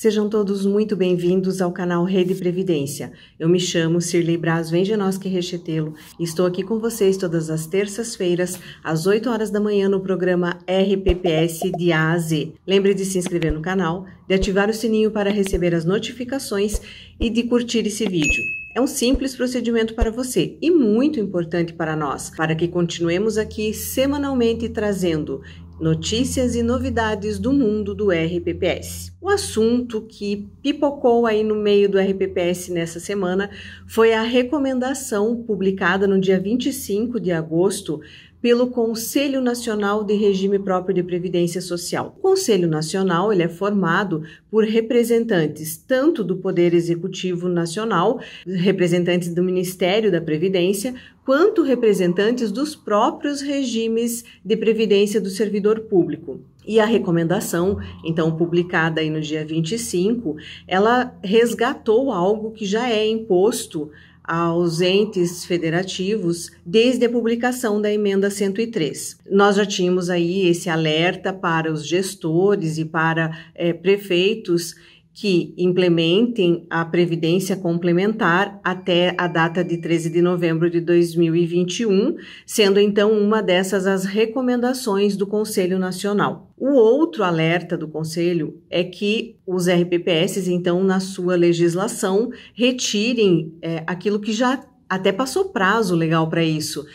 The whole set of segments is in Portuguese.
Sejam todos muito bem-vindos ao canal Rede Previdência. Eu me chamo Cirlei Braz Vengenoski Rechetelo e estou aqui com vocês todas as terças-feiras, às 8 horas da manhã, no programa RPPS de A a Z. Lembre de se inscrever no canal, de ativar o sininho para receber as notificações e de curtir esse vídeo. É um simples procedimento para você e muito importante para nós, para que continuemos aqui semanalmente trazendo Notícias e novidades do mundo do RPPS. O assunto que pipocou aí no meio do RPPS nessa semana foi a recomendação publicada no dia 25 de agosto pelo Conselho Nacional de Regime Próprio de Previdência Social. O Conselho Nacional ele é formado por representantes tanto do Poder Executivo Nacional, representantes do Ministério da Previdência, quanto representantes dos próprios regimes de previdência do servidor público. E a recomendação, então publicada aí no dia 25, ela resgatou algo que já é imposto aos entes federativos desde a publicação da emenda 103. Nós já tínhamos aí esse alerta para os gestores e para é, prefeitos que implementem a previdência complementar até a data de 13 de novembro de 2021, sendo então uma dessas as recomendações do Conselho Nacional. O outro alerta do Conselho é que os RPPS, então, na sua legislação, retirem é, aquilo que já até passou prazo legal para isso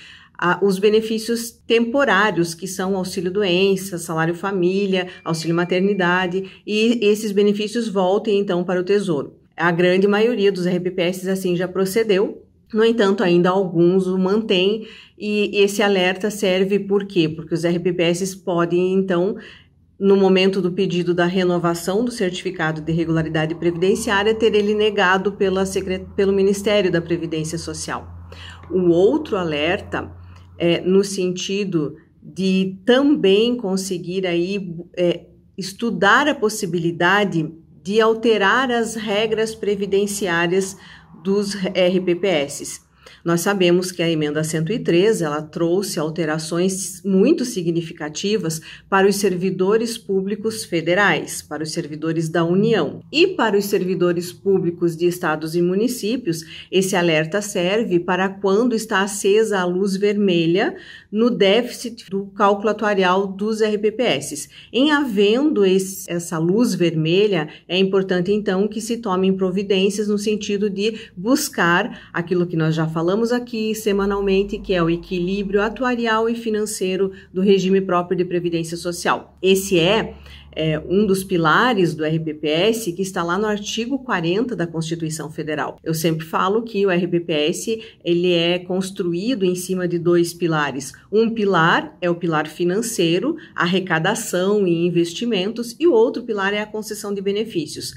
os benefícios temporários, que são auxílio doença, salário família, auxílio maternidade, e esses benefícios voltem então para o Tesouro. A grande maioria dos RPPS assim já procedeu, no entanto, ainda alguns o mantêm, e esse alerta serve por quê? Porque os RPPS podem então no momento do pedido da renovação do certificado de regularidade previdenciária, ter ele negado pela, pelo Ministério da Previdência Social. O outro alerta é, no sentido de também conseguir aí é, estudar a possibilidade de alterar as regras previdenciárias dos RPPS. Nós sabemos que a emenda 103, ela trouxe alterações muito significativas para os servidores públicos federais, para os servidores da União. E para os servidores públicos de estados e municípios, esse alerta serve para quando está acesa a luz vermelha no déficit do cálculo atuarial dos RPPS. Em havendo esse, essa luz vermelha, é importante então que se tomem providências no sentido de buscar aquilo que nós já falamos falamos aqui semanalmente, que é o equilíbrio atuarial e financeiro do regime próprio de previdência social. Esse é, é um dos pilares do RPPS que está lá no artigo 40 da Constituição Federal. Eu sempre falo que o RPPS ele é construído em cima de dois pilares. Um pilar é o pilar financeiro, arrecadação e investimentos, e o outro pilar é a concessão de benefícios.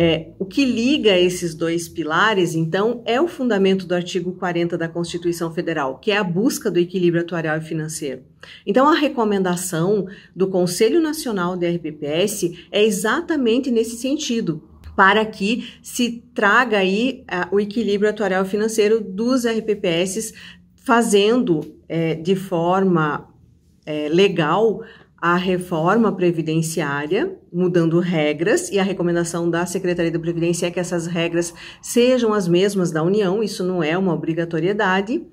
É, o que liga esses dois pilares, então, é o fundamento do artigo 40 da Constituição Federal, que é a busca do equilíbrio atuarial e financeiro. Então, a recomendação do Conselho Nacional de RPPS é exatamente nesse sentido, para que se traga aí a, o equilíbrio atuarial e financeiro dos RPPS, fazendo é, de forma é, legal a reforma previdenciária, mudando regras, e a recomendação da Secretaria da Previdência é que essas regras sejam as mesmas da União, isso não é uma obrigatoriedade.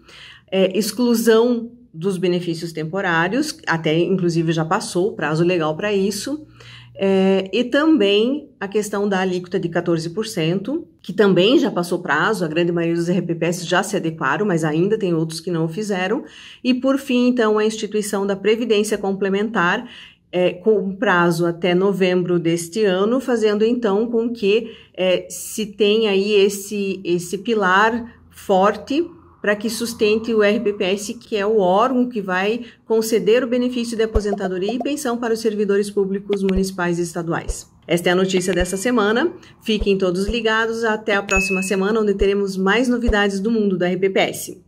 É, exclusão dos benefícios temporários, até inclusive já passou o prazo legal para isso. É, e também a questão da alíquota de 14%, que também já passou prazo, a grande maioria dos RPPS já se adequaram, mas ainda tem outros que não o fizeram. E por fim, então, a instituição da Previdência Complementar, é, com prazo até novembro deste ano, fazendo então com que é, se tenha aí esse, esse pilar forte para que sustente o RBPS, que é o órgão que vai conceder o benefício de aposentadoria e pensão para os servidores públicos municipais e estaduais. Esta é a notícia dessa semana. Fiquem todos ligados até a próxima semana, onde teremos mais novidades do mundo do RBPS.